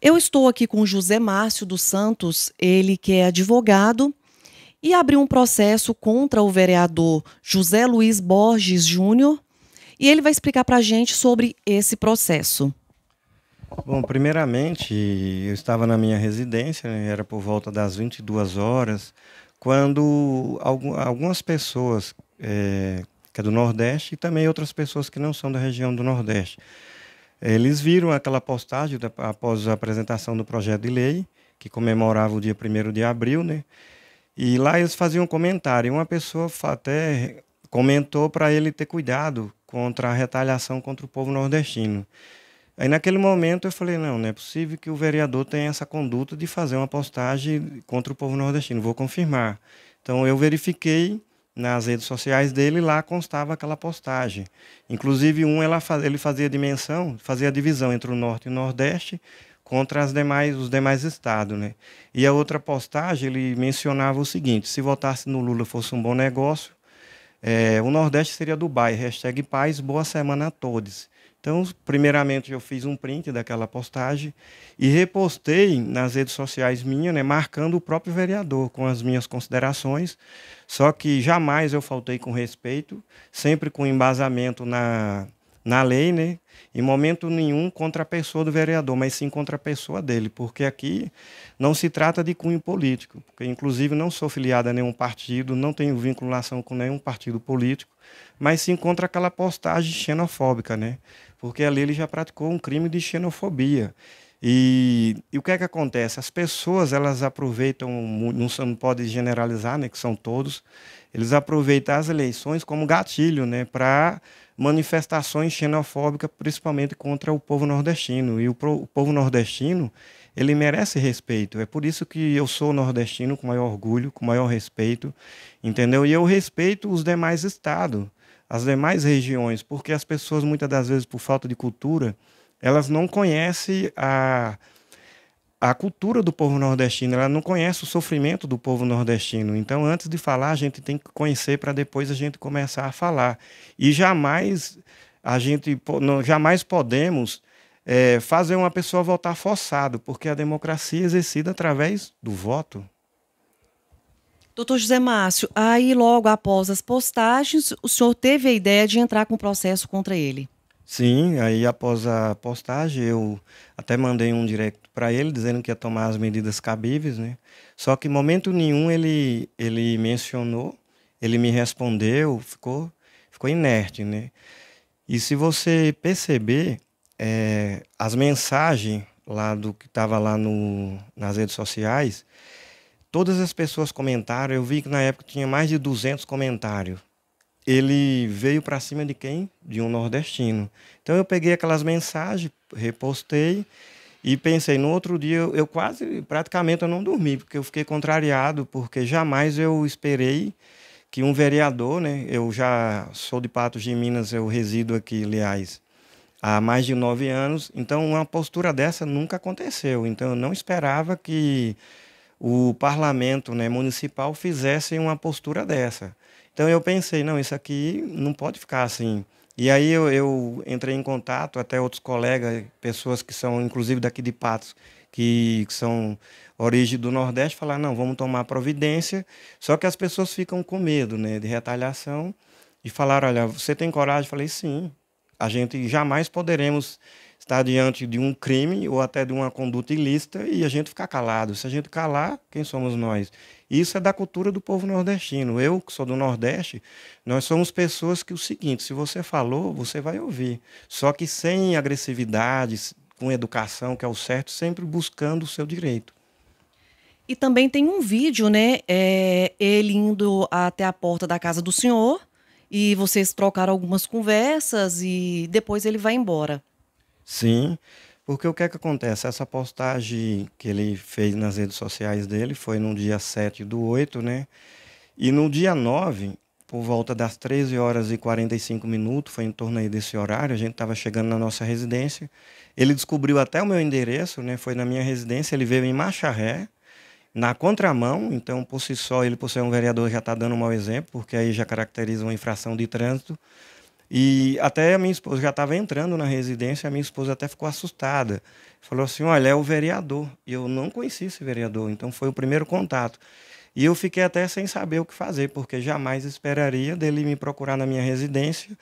Eu estou aqui com José Márcio dos Santos, ele que é advogado e abriu um processo contra o vereador José Luiz Borges Júnior e ele vai explicar para a gente sobre esse processo. Bom, primeiramente, eu estava na minha residência, né, era por volta das 22 horas, quando algumas pessoas é, que é do Nordeste e também outras pessoas que não são da região do Nordeste eles viram aquela postagem da, após a apresentação do projeto de lei, que comemorava o dia 1 de abril, né? E lá eles faziam um comentário. Uma pessoa até comentou para ele ter cuidado contra a retaliação contra o povo nordestino. Aí naquele momento eu falei, não, não é possível que o vereador tenha essa conduta de fazer uma postagem contra o povo nordestino, vou confirmar. Então eu verifiquei nas redes sociais dele, lá constava aquela postagem. Inclusive, um faz, ele fazia dimensão, fazia divisão entre o norte e o nordeste contra as demais, os demais estados. Né? E a outra postagem, ele mencionava o seguinte, se votasse no Lula fosse um bom negócio, é, o Nordeste seria Dubai, hashtag paz, boa semana a todos. Então, primeiramente, eu fiz um print daquela postagem e repostei nas redes sociais minhas, né, marcando o próprio vereador com as minhas considerações. Só que jamais eu faltei com respeito, sempre com embasamento na, na lei, né? Em momento nenhum contra a pessoa do vereador, mas sim contra a pessoa dele, porque aqui não se trata de cunho político, porque inclusive não sou filiado a nenhum partido, não tenho vinculação com nenhum partido político, mas sim contra aquela postagem xenofóbica, né? porque ali ele já praticou um crime de xenofobia. E, e, o que é que acontece? As pessoas elas aproveitam, não, não pode generalizar, né, que são todos, eles aproveitam as eleições como gatilho né, para manifestações xenofóbicas, principalmente contra o povo nordestino. E o, o povo nordestino ele merece respeito. É por isso que eu sou nordestino com maior orgulho, com maior respeito, entendeu? E eu respeito os demais estados as demais regiões, porque as pessoas, muitas das vezes, por falta de cultura, elas não conhecem a, a cultura do povo nordestino, ela não conhece o sofrimento do povo nordestino. Então, antes de falar, a gente tem que conhecer para depois a gente começar a falar. E jamais a gente jamais podemos é, fazer uma pessoa votar forçado, porque a democracia é exercida através do voto. Doutor José Márcio, aí logo após as postagens, o senhor teve a ideia de entrar com processo contra ele? Sim, aí após a postagem, eu até mandei um direct para ele dizendo que ia tomar as medidas cabíveis, né? Só que em momento nenhum ele, ele mencionou, ele me respondeu, ficou, ficou inerte, né? E se você perceber, é, as mensagens lá do que estava lá no, nas redes sociais, Todas as pessoas comentaram, eu vi que na época tinha mais de 200 comentários. Ele veio para cima de quem? De um nordestino. Então eu peguei aquelas mensagens, repostei e pensei, no outro dia eu quase, praticamente eu não dormi, porque eu fiquei contrariado, porque jamais eu esperei que um vereador, né, eu já sou de Patos de Minas, eu resido aqui, aliás, há mais de nove anos, então uma postura dessa nunca aconteceu. Então eu não esperava que o parlamento né, municipal fizesse uma postura dessa. Então eu pensei, não, isso aqui não pode ficar assim. E aí eu, eu entrei em contato, até outros colegas, pessoas que são, inclusive daqui de Patos, que, que são origem do Nordeste, falaram, não, vamos tomar providência. Só que as pessoas ficam com medo né, de retaliação e falaram, olha, você tem coragem? Eu falei, sim. A gente jamais poderemos estar diante de um crime ou até de uma conduta ilícita e a gente ficar calado. Se a gente calar, quem somos nós? Isso é da cultura do povo nordestino. Eu, que sou do Nordeste, nós somos pessoas que o seguinte: se você falou, você vai ouvir. Só que sem agressividade, com educação, que é o certo, sempre buscando o seu direito. E também tem um vídeo, né? É, ele indo até a porta da casa do senhor e vocês trocaram algumas conversas e depois ele vai embora. Sim, porque o que é que acontece? Essa postagem que ele fez nas redes sociais dele foi no dia 7 do 8, né? E no dia 9, por volta das 13 horas e 45 minutos, foi em torno aí desse horário, a gente estava chegando na nossa residência. Ele descobriu até o meu endereço, né? Foi na minha residência, ele veio em Macharré, na contramão, então por si só ele por ser um vereador já está dando um mau exemplo, porque aí já caracteriza uma infração de trânsito. E até a minha esposa já estava entrando na residência, a minha esposa até ficou assustada. Falou assim: "Olha, é o vereador". E eu não conhecia esse vereador, então foi o primeiro contato. E eu fiquei até sem saber o que fazer, porque jamais esperaria dele me procurar na minha residência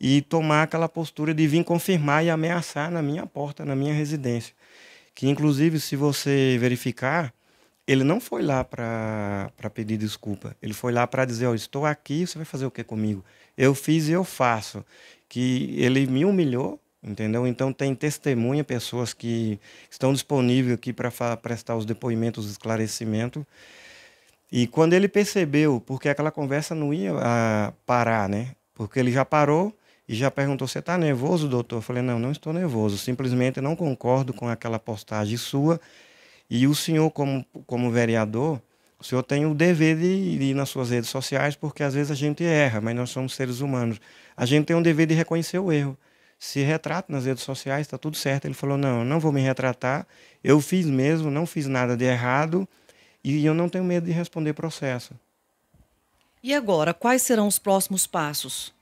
e tomar aquela postura de vir confirmar e ameaçar na minha porta, na minha residência. Que inclusive, se você verificar, ele não foi lá para pedir desculpa. Ele foi lá para dizer: oh, estou aqui, você vai fazer o que comigo? Eu fiz e eu faço. Que ele me humilhou, entendeu? Então tem testemunha, pessoas que estão disponíveis aqui para prestar os depoimentos, os esclarecimentos. E quando ele percebeu, porque aquela conversa não ia ah, parar, né? Porque ele já parou e já perguntou: Você está nervoso, doutor? Eu falei: Não, não estou nervoso. Simplesmente não concordo com aquela postagem sua e o senhor, como, como vereador, o senhor tem o dever de, ir nas suas redes sociais, porque às vezes a gente erra, mas nós somos seres humanos. A gente tem o dever de reconhecer o erro. Se retrata nas redes sociais, está tudo certo. Ele falou: não, não vou me retratar, eu fiz mesmo, não fiz nada de errado, e eu não tenho medo de responder processo. E agora, quais serão os próximos passos?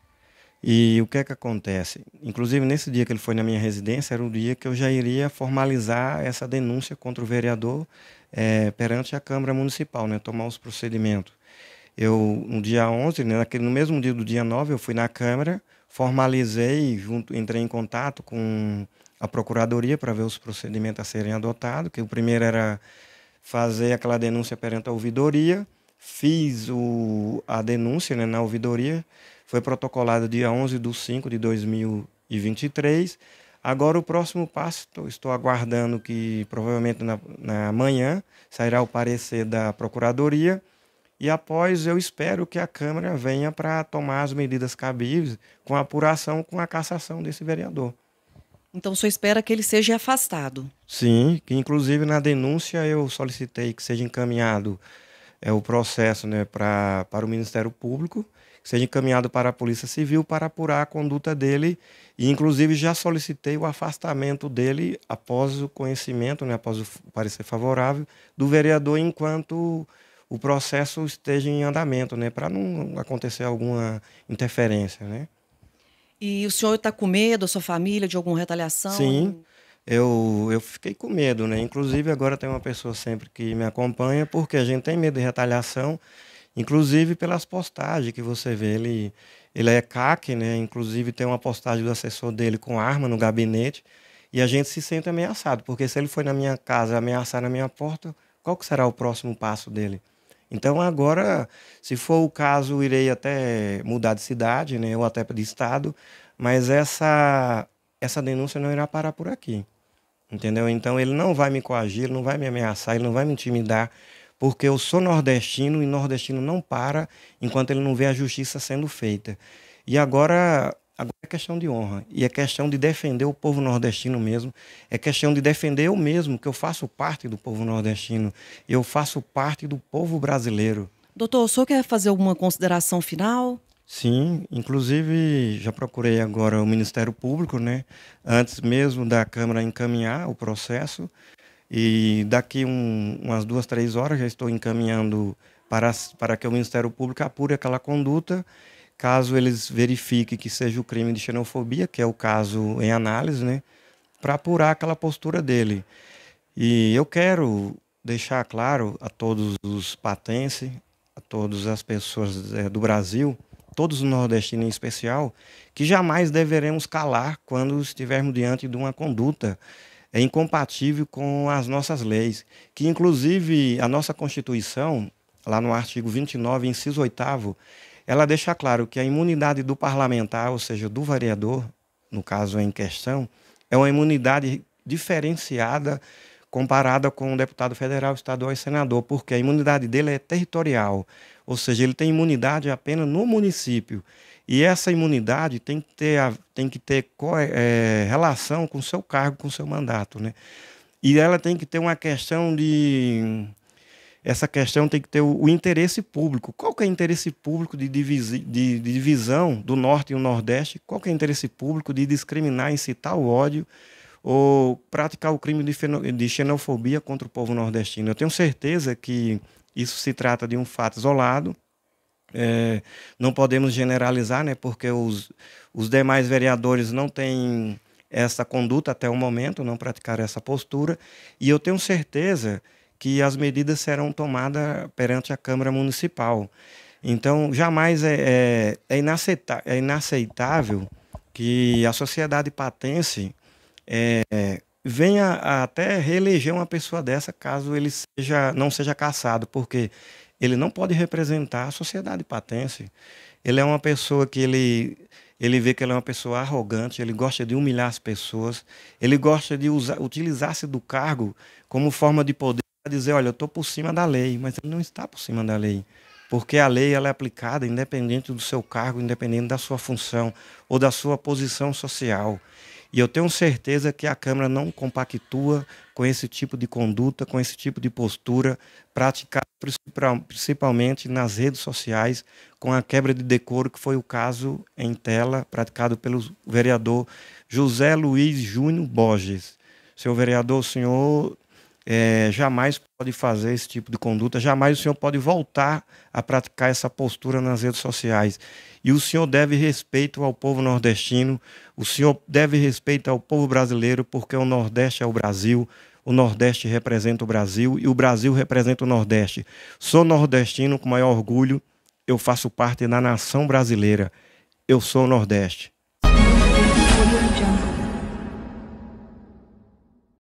E o que é que acontece? Inclusive, nesse dia que ele foi na minha residência, era o dia que eu já iria formalizar essa denúncia contra o vereador é, perante a Câmara Municipal, né, tomar os procedimentos. Eu, no dia 11, né, naquele, no mesmo dia do dia 9, eu fui na Câmara, formalizei, junto, entrei em contato com a Procuradoria para ver os procedimentos a serem adotados, que o primeiro era fazer aquela denúncia perante a ouvidoria, fiz o, a denúncia né, na ouvidoria, foi protocolada dia 11 de 5 de 2023. Agora o próximo passo, estou aguardando que provavelmente na, na manhã sairá o parecer da Procuradoria e após eu espero que a Câmara venha para tomar as medidas cabíveis com a apuração, com a cassação desse vereador. Então, só espera que ele seja afastado? Sim, que inclusive na denúncia eu solicitei que seja encaminhado é, o processo né, pra, para o Ministério Público, seja encaminhado para a Polícia Civil para apurar a conduta dele e, inclusive, já solicitei o afastamento dele após o conhecimento, né, após o parecer favorável do vereador, enquanto o processo esteja em andamento, né, para não acontecer alguma interferência, né. E o senhor está com medo, a sua família, de alguma retaliação? Sim, eu, eu fiquei com medo, né? Inclusive, agora tem uma pessoa sempre que me acompanha, porque a gente tem medo de retaliação, inclusive pelas postagens que você vê. Ele, ele é CAC, né? Inclusive, tem uma postagem do assessor dele com arma no gabinete, e a gente se sente ameaçado, porque se ele foi na minha casa ameaçar na minha porta, qual que será o próximo passo dele? Então, agora, se for o caso, irei até mudar de cidade, né? Ou até de estado, mas essa essa denúncia não irá parar por aqui. Entendeu? Então ele não vai me coagir, ele não vai me ameaçar, ele não vai me intimidar, porque eu sou nordestino e nordestino não para enquanto ele não vê a justiça sendo feita. E agora, agora é questão de honra e é questão de defender o povo nordestino mesmo, é questão de defender eu mesmo, que eu faço parte do povo nordestino, eu faço parte do povo brasileiro. Doutor, o senhor quer fazer alguma consideração final? Sim, inclusive já procurei agora o Ministério Público, né? Antes mesmo da Câmara encaminhar o processo. E daqui um, umas duas, três horas já estou encaminhando para, para que o Ministério Público apure aquela conduta. Caso eles verifiquem que seja o crime de xenofobia, que é o caso em análise, né? Para apurar aquela postura dele. E eu quero deixar claro a todos os patenses, a todas as pessoas é, do Brasil, todos os nordestinos em especial, que jamais deveremos calar quando estivermos diante de uma conduta incompatível com as nossas leis, que inclusive a nossa Constituição, lá no artigo 29, inciso 8 ela deixa claro que a imunidade do parlamentar, ou seja, do vereador, no caso em questão, é uma imunidade diferenciada comparada com o deputado federal, estadual e senador, porque a imunidade dele é territorial, ou seja, ele tem imunidade apenas no município. E essa imunidade tem que ter, tem que ter é, relação com o seu cargo, com o seu mandato. Né? E ela tem que ter uma questão de. Essa questão tem que ter o, o interesse público. Qual que é o interesse público de, divisi, de, de, divisão do Norte e o Nordeste? Qual que é o interesse público de discriminar, incitar o ódio ou praticar o crime de, de xenofobia contra o povo nordestino? Eu tenho certeza que isso se trata de um fato isolado. É, não podemos generalizar, né, porque os, os demais vereadores não têm essa conduta até o momento, não praticaram essa postura. E eu tenho certeza que as medidas serão tomadas perante a Câmara Municipal. Então, jamais é, é, é inaceitável é que a sociedade patense é, venha a até reeleger uma pessoa dessa caso ele seja, não seja caçado, porque ele não pode representar a sociedade patense. Ele é uma pessoa que ele, ele vê que ele é uma pessoa arrogante, ele gosta de humilhar as pessoas, ele gosta de utilizar-se do cargo como forma de poder para dizer, olha, eu estou por cima da lei, mas ele não está por cima da lei. Porque a lei ela é aplicada independente do seu cargo, independente da sua função ou da sua posição social. E eu tenho certeza que a Câmara não compactua com esse tipo de conduta, com esse tipo de postura praticada principalmente nas redes sociais, com a quebra de decoro, que foi o caso em tela praticado pelo vereador José Luiz Júnior Borges. Senhor vereador, o senhor é, jamais pode fazer esse tipo de conduta, jamais o senhor pode voltar a praticar essa postura nas redes sociais. E o senhor deve respeito ao povo nordestino, o senhor deve respeito ao povo brasileiro, porque o Nordeste é o Brasil, o Nordeste representa o Brasil e o Brasil representa o Nordeste. Sou nordestino com maior orgulho, eu faço parte da nação brasileira. Eu sou o Nordeste.